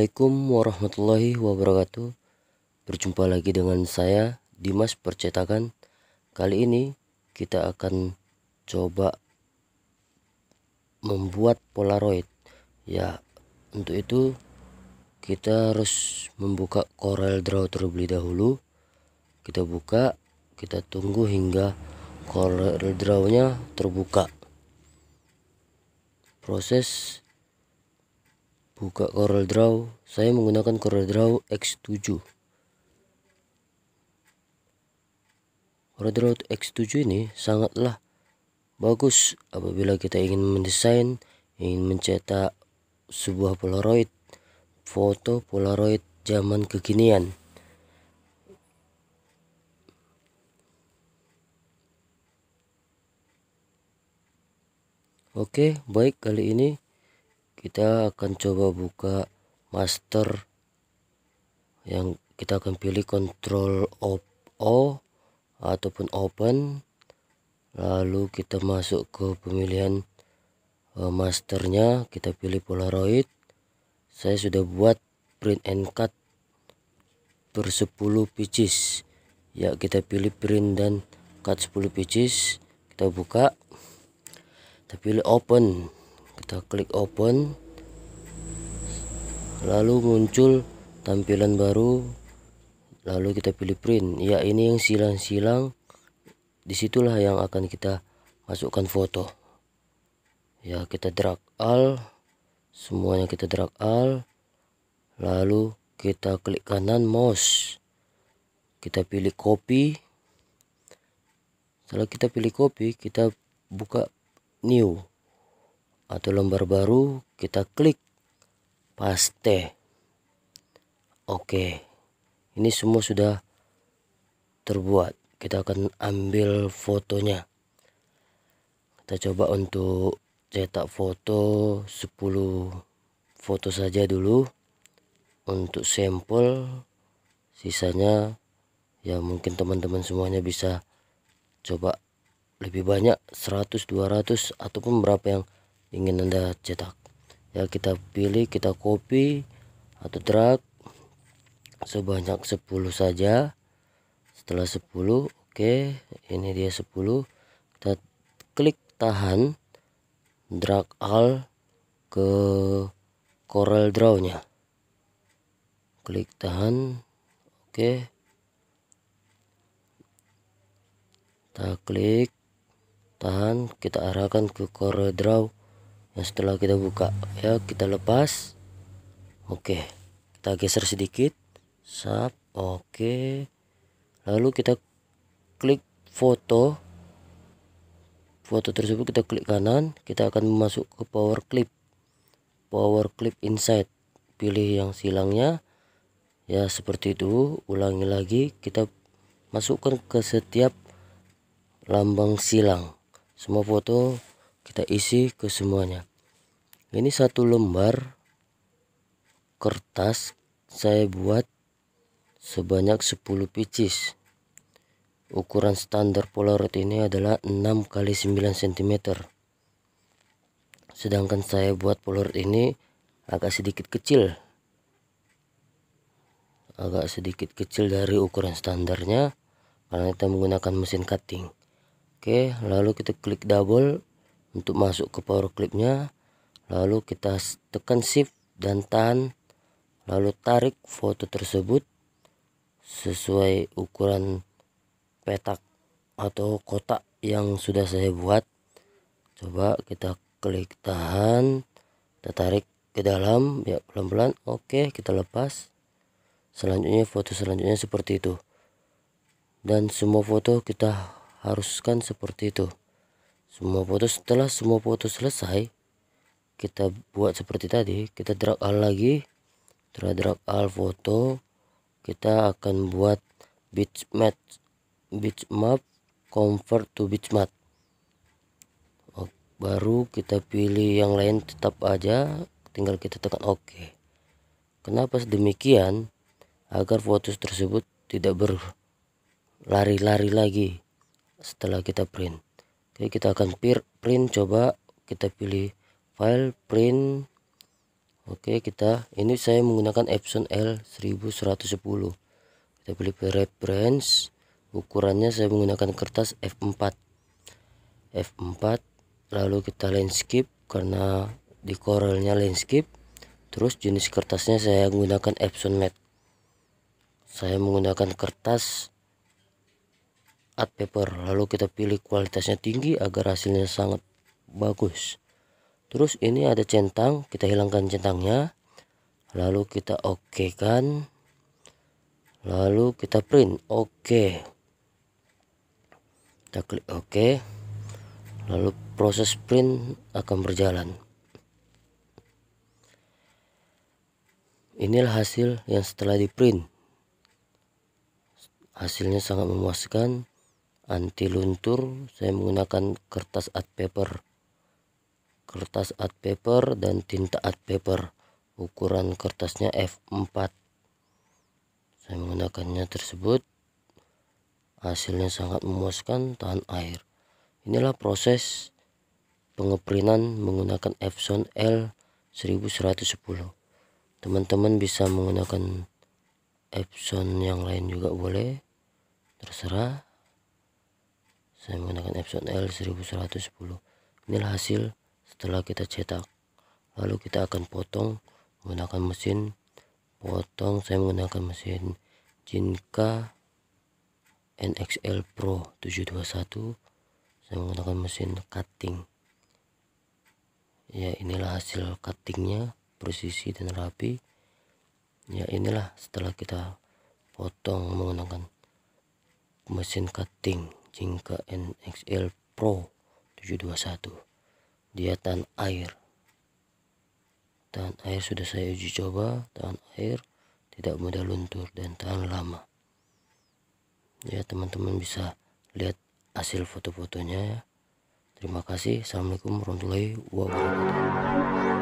Assalamualaikum warahmatullahi wabarakatuh Berjumpa lagi dengan saya Dimas Percetakan Kali ini kita akan coba membuat polaroid Ya untuk itu kita harus membuka Corel Draw terlebih dahulu Kita buka kita tunggu hingga Corel Draw nya terbuka Proses buka Corel Draw saya menggunakan Corel Draw X7 Corel Draw X7 ini sangatlah bagus apabila kita ingin mendesain ingin mencetak sebuah polaroid foto polaroid zaman kekinian Oke, baik kali ini kita akan coba buka master yang kita akan pilih control op O ataupun open lalu kita masuk ke pemilihan uh, masternya kita pilih polaroid saya sudah buat print and cut per 10 pieces ya kita pilih print dan cut 10 pieces kita buka kita pilih open kita klik open lalu muncul tampilan baru lalu kita pilih print ya ini yang silang-silang disitulah yang akan kita masukkan foto ya kita drag all semuanya kita drag all lalu kita klik kanan mouse kita pilih copy setelah kita pilih copy kita buka new atau lembar baru kita klik paste oke ini semua sudah terbuat kita akan ambil fotonya kita coba untuk cetak foto 10 foto saja dulu untuk sampel sisanya ya mungkin teman-teman semuanya bisa coba lebih banyak 100 200 ataupun berapa yang ingin anda cetak ya kita pilih kita copy atau drag sebanyak 10 saja setelah 10 oke okay. ini dia 10 kita klik tahan drag all ke Corel Draw nya klik tahan oke okay. kita klik tahan kita arahkan ke Corel Draw nah setelah kita buka ya kita lepas oke kita geser sedikit sap oke lalu kita klik foto foto tersebut kita klik kanan kita akan masuk ke power clip power clip inside pilih yang silangnya ya seperti itu ulangi lagi kita masukkan ke setiap lambang silang semua foto kita isi ke semuanya ini satu lembar kertas saya buat sebanyak 10 pcs. ukuran standar polaroid ini adalah 6 kali 9 cm sedangkan saya buat polaroid ini agak sedikit kecil agak sedikit kecil dari ukuran standarnya karena kita menggunakan mesin cutting oke lalu kita klik double untuk masuk ke power clipnya lalu kita tekan shift dan tahan lalu tarik foto tersebut sesuai ukuran petak atau kotak yang sudah saya buat coba kita klik tahan kita tarik ke dalam ya pelan-pelan oke kita lepas selanjutnya foto selanjutnya seperti itu dan semua foto kita haruskan seperti itu semua foto setelah semua foto selesai kita buat seperti tadi kita drag all lagi terus drag al foto kita akan buat bitmap bitmap convert to bitmap baru kita pilih yang lain tetap aja tinggal kita tekan ok kenapa sedemikian agar foto tersebut tidak berlari-lari lagi setelah kita print oke kita akan print coba kita pilih file print Oke kita ini saya menggunakan Epson L1110 kita pilih reference ukurannya saya menggunakan kertas F4 F4 lalu kita landscape karena di landscape terus jenis kertasnya saya menggunakan Epson matte saya menggunakan kertas art paper lalu kita pilih kualitasnya tinggi agar hasilnya sangat bagus terus ini ada centang kita hilangkan centangnya lalu kita oke kan lalu kita print oke okay. kita klik oke okay. lalu proses print akan berjalan inilah hasil yang setelah di print hasilnya sangat memuaskan anti luntur saya menggunakan kertas art paper kertas art paper dan tinta art paper ukuran kertasnya F4 saya menggunakannya tersebut hasilnya sangat memuaskan tahan air inilah proses pengeprinan menggunakan Epson L1110 teman-teman bisa menggunakan Epson yang lain juga boleh terserah saya menggunakan Epson L1110 inilah hasil setelah kita cetak lalu kita akan potong menggunakan mesin potong saya menggunakan mesin Jinka NXL Pro 721 saya menggunakan mesin cutting ya inilah hasil cuttingnya presisi dan rapi ya inilah setelah kita potong menggunakan mesin cutting Jinka NXL Pro 721 dia tahan air tahan air sudah saya uji coba tahan air tidak mudah luntur dan tahan lama ya teman-teman bisa lihat hasil foto-fotonya ya. terima kasih assalamualaikum warahmatullahi wabarakatuh